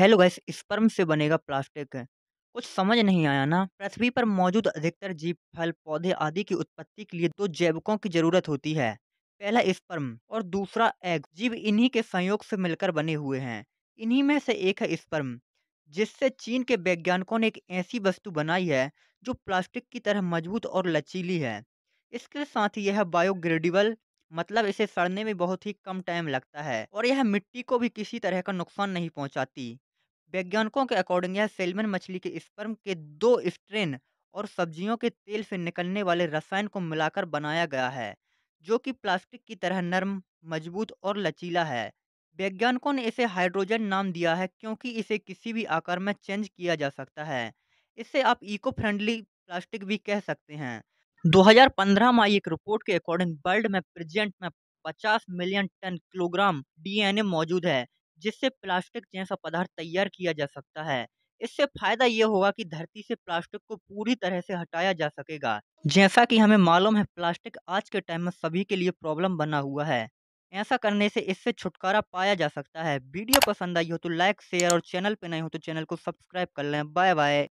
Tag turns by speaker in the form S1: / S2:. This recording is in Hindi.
S1: हेलो गैस स्पर्म से बनेगा प्लास्टिक कुछ समझ नहीं आया ना पृथ्वी पर मौजूद अधिकतर जीव फल पौधे आदि की उत्पत्ति के लिए दो जैवकों की जरूरत होती है पहला स्पर्म और दूसरा एग जीव इन्हीं के संयोग से मिलकर बने हुए हैं इन्हीं में से एक है स्पर्म जिससे चीन के वैज्ञानिकों ने एक ऐसी वस्तु बनाई है जो प्लास्टिक की तरह मजबूत और लचीली है इसके साथ ही यह बायोग्रेडिबल मतलब इसे सड़ने में बहुत ही कम टाइम लगता है और यह मिट्टी को भी किसी तरह का नुकसान नहीं पहुंचाती वैज्ञानिकों के अकॉर्डिंग यह सेलमन मछली के स्पर्म के दो स्ट्रेन और सब्जियों के तेल से निकलने वाले रसायन को मिलाकर बनाया गया है जो कि प्लास्टिक की तरह नरम मजबूत और लचीला है वैज्ञानिकों ने इसे हाइड्रोजन नाम दिया है क्योंकि इसे किसी भी आकार में चेंज किया जा सकता है इसे आप इको फ्रेंडली प्लास्टिक भी कह सकते हैं 2015 में एक रिपोर्ट के अकॉर्डिंग वर्ल्ड में प्रेजेंट में 50 मिलियन टन किलोग्राम डीएनए मौजूद है जिससे प्लास्टिक जैसा पदार्थ तैयार किया जा सकता है इससे फायदा ये होगा कि धरती से प्लास्टिक को पूरी तरह से हटाया जा सकेगा
S2: जैसा कि हमें मालूम है
S1: प्लास्टिक आज के टाइम में सभी के लिए प्रॉब्लम बना हुआ है ऐसा करने से इससे छुटकारा पाया जा सकता है वीडियो पसंद आई हो तो लाइक शेयर और चैनल पे नहीं हो तो चैनल को सब्सक्राइब कर लें बाय बाय